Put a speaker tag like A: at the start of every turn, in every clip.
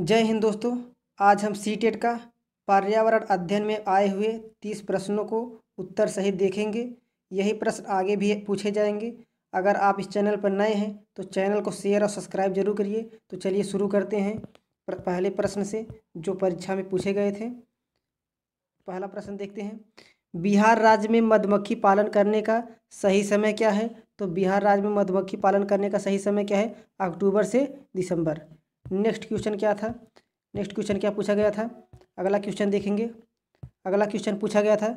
A: जय हिंद दोस्तों आज हम सी टेट e का पर्यावरण अध्ययन में आए हुए तीस प्रश्नों को उत्तर सहित देखेंगे यही प्रश्न आगे भी पूछे जाएंगे अगर आप इस चैनल पर नए हैं तो चैनल को शेयर और सब्सक्राइब जरूर करिए तो चलिए शुरू करते हैं पहले प्रश्न से जो परीक्षा में पूछे गए थे पहला प्रश्न देखते हैं बिहार राज्य में मधुमक्खी पालन करने का सही समय क्या है तो बिहार राज्य में मधुमक्खी पालन करने का सही समय क्या है अक्टूबर से दिसंबर नेक्स्ट क्वेश्चन क्या था नेक्स्ट क्वेश्चन क्या पूछा गया था अगला क्वेश्चन देखेंगे अगला क्वेश्चन पूछा गया था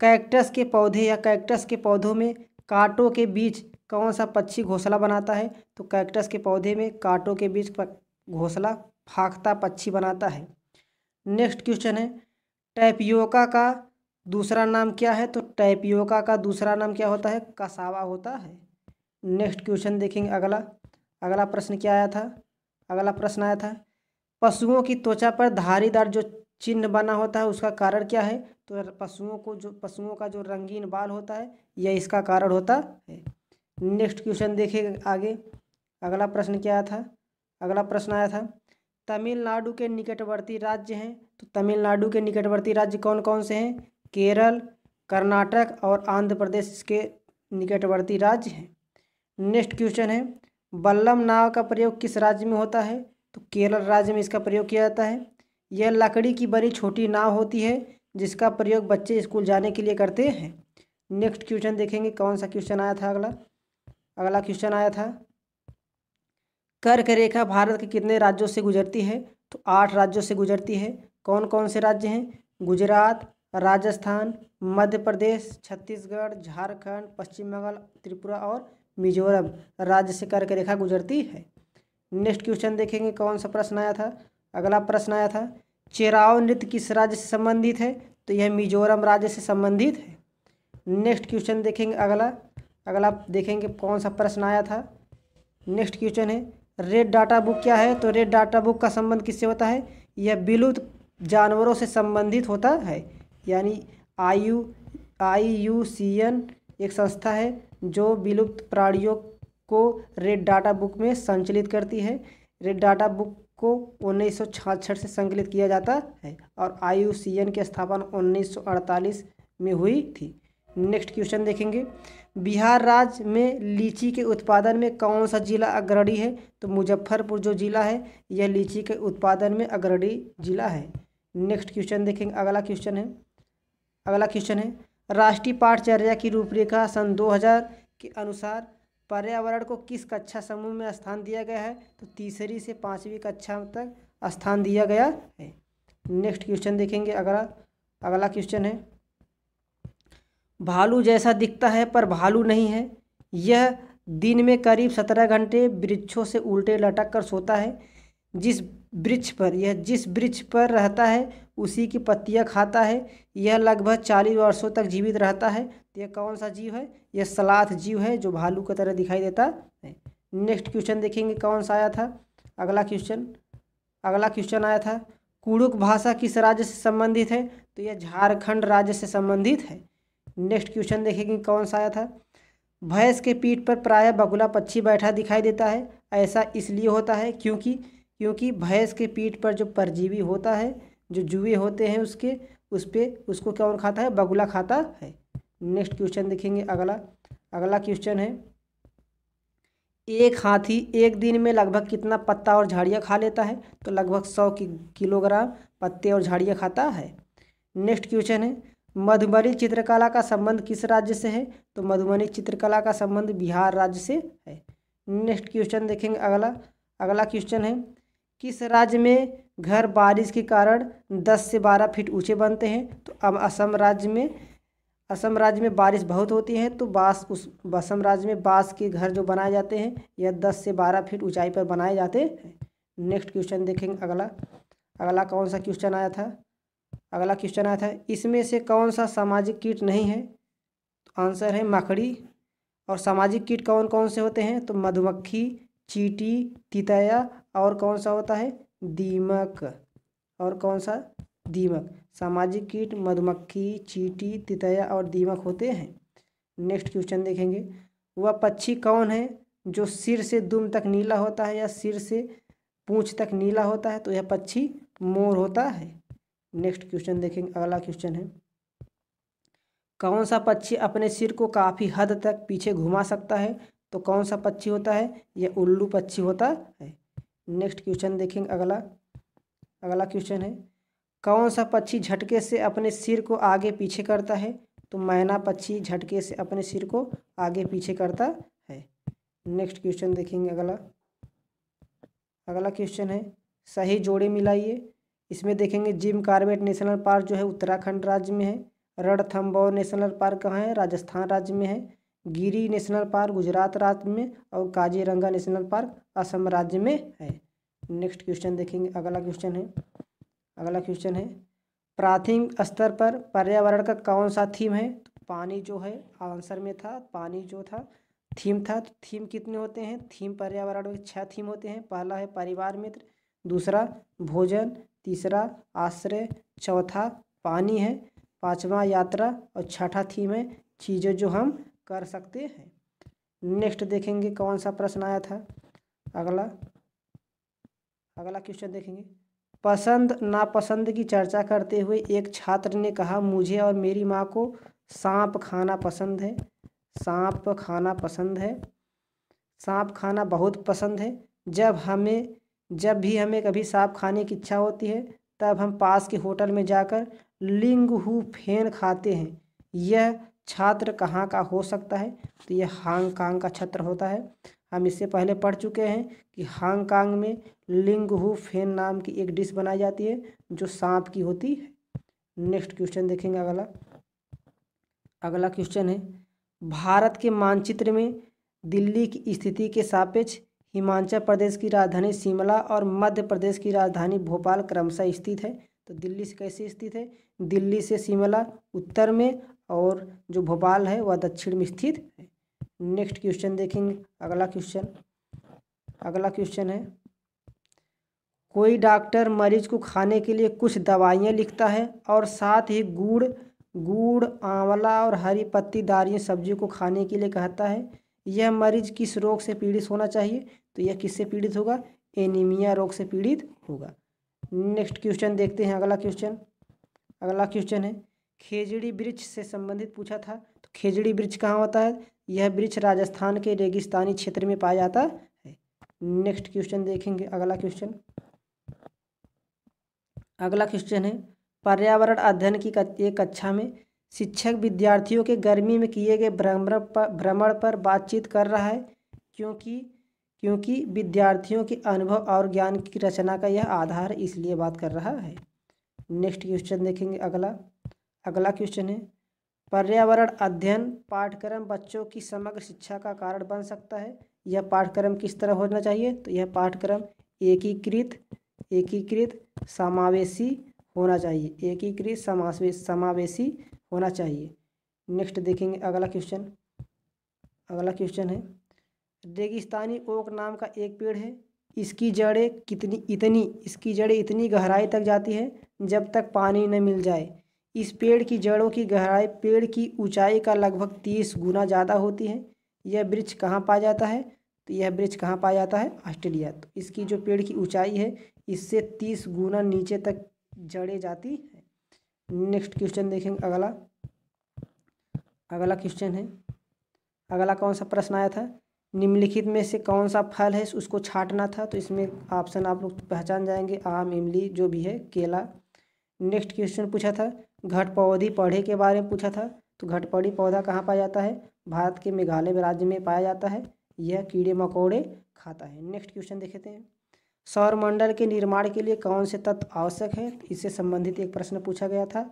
A: कैक्टस के पौधे या कैक्टस के पौधों में कांटों के बीच कौन सा पक्षी घोंसला बनाता है तो कैक्टस के पौधे में कांटों के बीच घोंसला फाकता पक्षी बनाता है नेक्स्ट क्वेश्चन है टैपियोका का दूसरा नाम क्या है तो टैपियोका का दूसरा नाम क्या होता है कसावा होता है नेक्स्ट क्वेश्चन देखेंगे अगला अगला प्रश्न क्या आया था अगला प्रश्न आया था पशुओं की त्वचा पर धारीदार जो चिन्ह बना होता है उसका कारण क्या है तो पशुओं को जो पशुओं का जो रंगीन बाल होता है यह इसका कारण होता है नेक्स्ट क्वेश्चन देखिए आगे अगला प्रश्न क्या आया था अगला प्रश्न आया था तमिलनाडु के निकटवर्ती राज्य हैं तो तमिलनाडु के निकटवर्ती राज्य कौन कौन से हैं केरल कर्नाटक और आंध्र प्रदेश के निकटवर्ती राज्य हैं नेक्स्ट क्वेश्चन है बल्लम नाव का प्रयोग किस राज्य में होता है तो केरल राज्य में इसका प्रयोग किया जाता है यह लकड़ी की बड़ी छोटी नाव होती है जिसका प्रयोग बच्चे स्कूल जाने के लिए करते हैं नेक्स्ट क्वेश्चन देखेंगे कौन सा क्वेश्चन आया था अगला अगला क्वेश्चन आया था कर्क रेखा भारत के कितने राज्यों से गुजरती है तो आठ राज्यों से गुजरती है कौन कौन से राज्य हैं गुजरात राजस्थान मध्य प्रदेश छत्तीसगढ़ झारखंड पश्चिम बंगाल त्रिपुरा और मिजोरम राज्य से कर्क रेखा गुजरती है नेक्स्ट क्वेश्चन देखेंगे कौन सा प्रश्न आया था अगला प्रश्न आया था चेराव नृत्य किस राज्य से संबंधित है तो यह मिजोरम राज्य से संबंधित है नेक्स्ट क्वेश्चन देखेंगे अगला अगला देखेंगे कौन सा प्रश्न आया था नेक्स्ट क्वेश्चन है रेड डाटा बुक क्या है तो रेड डाटा बुक का संबंध किससे होता है यह विलुप्त जानवरों से संबंधित होता है यानी I U I U C N एक संस्था है जो विलुप्त प्राणियों को रेड डाटा बुक में संचलित करती है रेड डाटा बुक को उन्नीस से संकलित किया जाता है और आई की स्थापना 1948 में हुई थी नेक्स्ट क्वेश्चन देखेंगे बिहार राज्य में लीची के उत्पादन में कौन सा जिला अग्रणी है तो मुजफ्फरपुर जो जिला है यह लीची के उत्पादन में अग्रणी जिला है नेक्स्ट क्वेश्चन देखेंगे अगला क्वेश्चन है अगला क्वेश्चन है राष्ट्रीय पाठचर्या की रूपरेखा सन 2000 के अनुसार पर्यावरण को किस कक्षा समूह में स्थान दिया गया है तो तीसरी से पाँचवीं कक्षा तक स्थान दिया गया है नेक्स्ट क्वेश्चन देखेंगे अगला अगला क्वेश्चन है भालू जैसा दिखता है पर भालू नहीं है यह दिन में करीब सत्रह घंटे वृक्षों से उल्टे लटक कर सोता है जिस वृक्ष पर यह जिस वृक्ष पर रहता है उसी की पत्तियाँ खाता है यह लगभग चालीस वर्षों तक जीवित रहता है तो यह कौन सा जीव है यह सलाथ जीव है जो भालू की तरह दिखाई देता है नेक्स्ट क्वेश्चन देखेंगे कौन सा आया था अगला क्वेश्चन अगला क्वेश्चन आया था कुड़ुक भाषा किस राज्य से संबंधित है तो यह झारखंड राज्य से संबंधित है नेक्स्ट क्वेश्चन देखेंगे कौन सा आया था भैंस के पीठ पर प्रायः बगुला पक्षी बैठा दिखाई देता है ऐसा इसलिए होता है क्योंकि क्योंकि भैंस के पीठ पर जो परजीवी होता है जो जुए होते हैं उसके उस पर उसको और खाता है बगुला खाता है नेक्स्ट क्वेश्चन देखेंगे अगला अगला क्वेश्चन है एक हाथी एक दिन में लगभग कितना पत्ता और झाड़ियाँ खा लेता है तो लगभग सौ किलोग्राम पत्ते और झाड़ियाँ खाता है नेक्स्ट क्वेश्चन है मधुबनी चित्रकला का संबंध किस राज्य से है तो मधुबनी चित्रकला का संबंध बिहार राज्य से है नेक्स्ट क्वेश्चन देखेंगे अगला अगला क्वेश्चन है किस राज्य में घर बारिश के कारण 10 से 12 फीट ऊंचे बनते हैं तो अब असम राज्य में असम राज्य में बारिश बहुत होती है तो बांस उस असम राज्य में बांस के घर जो बनाए जाते हैं यह 10 से 12 फीट ऊंचाई पर बनाए जाते हैं नेक्स्ट क्वेश्चन देखेंगे अगला अगला कौन सा क्वेश्चन आया था अगला क्वेश्चन आया था इसमें से कौन सा सामाजिक कीट नहीं है तो आंसर है मकड़ी और सामाजिक कीट कौन कौन से होते हैं तो मधुमक्खी चीटी तितया और कौन सा होता है दीमक और कौन सा दीमक सामाजिक कीट मधुमक्खी चीटी तितया और दीमक होते हैं नेक्स्ट क्वेश्चन देखेंगे वह पक्षी कौन है जो सिर से दुम तक नीला होता है या सिर से पूँछ तक नीला होता है तो यह पक्षी मोर होता है नेक्स्ट क्वेश्चन देखेंगे अगला क्वेश्चन है कौन सा पक्षी अपने सिर को काफ़ी हद तक पीछे घुमा सकता है तो कौन सा पक्षी होता है यह उल्लू पक्षी होता है नेक्स्ट क्वेश्चन देखेंगे अगला अगला क्वेश्चन है कौन सा पक्षी झटके से अपने सिर को आगे पीछे करता है तो मैना पक्षी झटके से अपने सिर को आगे पीछे करता है नेक्स्ट क्वेश्चन देखेंगे अगला अगला क्वेश्चन है सही जोड़े मिलाइए इसमें देखेंगे जिम कार्बेट नेशनल पार्क जो है उत्तराखंड राज्य में है रणथम्बोर नेशनल पार्क कहाँ है राजस्थान राज्य में है गिरी नेशनल पार्क गुजरात राज्य में और काजीरंगा नेशनल पार्क असम राज्य में है नेक्स्ट क्वेश्चन देखेंगे अगला क्वेश्चन है अगला क्वेश्चन है प्राथमिक स्तर पर पर्यावरण का कौन सा थीम है तो पानी जो है आंसर में था पानी जो था थीम था तो थीम कितने होते हैं थीम पर्यावरण में छः थीम होते हैं पहला है परिवार मित्र दूसरा भोजन तीसरा आश्रय चौथा पानी है पांचवा यात्रा और छठा थीम है चीज़ें जो हम कर सकते हैं नेक्स्ट देखेंगे कौन सा प्रश्न आया था अगला अगला क्वेश्चन देखेंगे पसंद नापसंद की चर्चा करते हुए एक छात्र ने कहा मुझे और मेरी माँ को सांप खाना पसंद है सांप खाना पसंद है सांप खाना बहुत पसंद है जब हमें जब भी हमें कभी सांप खाने की इच्छा होती है तब हम पास के होटल में जाकर हु फेन खाते हैं यह छात्र कहाँ का हो सकता है तो ये हांगकांग का छात्र होता है हम इससे पहले पढ़ चुके हैं कि हांगकांग में हु फेन नाम की एक डिश बनाई जाती है जो सांप की होती है नेक्स्ट क्वेश्चन देखेंगे अगला अगला क्वेश्चन है भारत के मानचित्र में दिल्ली की स्थिति के सापेक्ष हिमाचल प्रदेश की राजधानी शिमला और मध्य प्रदेश की राजधानी भोपाल क्रमशः स्थित है तो दिल्ली से कैसे स्थित है दिल्ली से शिमला उत्तर में और जो भोपाल है वह दक्षिण में स्थित है नेक्स्ट क्वेश्चन देखेंगे अगला क्वेश्चन अगला क्वेश्चन है कोई डॉक्टर मरीज को खाने के लिए कुछ दवाइयाँ लिखता है और साथ ही गुड़ गुड़ आंवला और हरी पत्ती दारियाँ सब्जियों को खाने के लिए कहता है यह मरीज किस रोग से पीड़ित होना चाहिए तो यह किससे पीड़ित होगा एनीमिया रोग से पीड़ित होगा नेक्स्ट क्वेश्चन देखते हैं अगला क्वेश्चन अगला क्वेश्चन है खेजड़ी वृक्ष से संबंधित पूछा था तो खेजड़ी वृक्ष कहाँ होता है यह वृक्ष राजस्थान के रेगिस्तानी क्षेत्र में पाया जाता है नेक्स्ट क्वेश्चन देखेंगे अगला क्वेश्चन अगला क्वेश्चन है पर्यावरण अध्ययन की एक कक्षा में शिक्षक विद्यार्थियों के गर्मी में किए गए भ्रमण पर भ्रमण पर बातचीत कर रहा है क्योंकि क्योंकि विद्यार्थियों के अनुभव और ज्ञान की रचना का यह आधार इसलिए बात कर रहा है नेक्स्ट क्वेश्चन देखेंगे अगला अगला क्वेश्चन है पर्यावरण अध्ययन पाठ्यक्रम बच्चों की समग्र शिक्षा का कारण बन सकता है यह पाठ्यक्रम किस तरह होना चाहिए तो यह पाठ्यक्रम एकीकृत एकीकृत समावेशी होना चाहिए एकीकृत समावेश समावेशी होना चाहिए नेक्स्ट देखेंगे अगला क्वेश्चन अगला क्वेश्चन है रेगिस्तानी ओक नाम का एक पेड़ है इसकी जड़ें कितनी इतनी इसकी जड़ें इतनी गहराई तक जाती है जब तक पानी न मिल जाए इस पेड़ की जड़ों की गहराई पेड़ की ऊंचाई का लगभग तीस गुना ज़्यादा होती है यह वृक्ष कहाँ पाया जाता है तो यह वृक्ष कहाँ पाया जाता है ऑस्ट्रेलिया तो इसकी जो पेड़ की ऊंचाई है इससे तीस गुना नीचे तक जड़े जाती है नेक्स्ट क्वेश्चन देखेंगे अगला अगला क्वेश्चन है अगला कौन सा प्रश्न आया था निम्नलिखित में से कौन सा फल है उसको छाटना था तो इसमें ऑप्शन आप लोग पहचान जाएंगे आम इमली जो भी है केला नेक्स्ट क्वेश्चन पूछा था घटपौधी पौधे के बारे में पूछा था तो घटपौधी पौधा कहाँ पाया जाता है भारत के मेघालय राज्य में पाया जाता है यह कीड़े मकोड़े खाता है नेक्स्ट क्वेश्चन देखते हैं सौरमंडल के निर्माण के लिए कौन से तत्व आवश्यक है इससे संबंधित एक प्रश्न पूछा गया था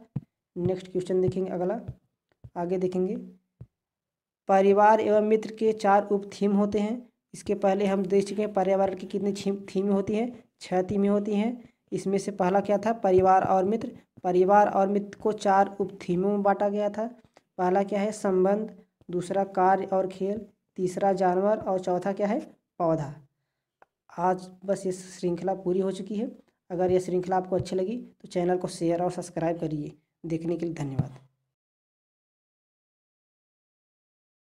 A: नेक्स्ट क्वेश्चन देखेंगे अगला आगे देखेंगे परिवार एवं मित्र के चार उप थीम होते हैं इसके पहले हम देख चुके हैं पर्यावरण की कितनी थीम होती हैं छः थीमें होती हैं इसमें से पहला क्या था परिवार और मित्र परिवार और मित्र को चार उप थीमों में बांटा गया था पहला क्या है संबंध दूसरा कार्य और खेल तीसरा जानवर और चौथा क्या है पौधा आज बस ये श्रृंखला पूरी हो चुकी है अगर ये श्रृंखला आपको अच्छी लगी तो चैनल को शेयर और सब्सक्राइब करिए देखने के लिए धन्यवाद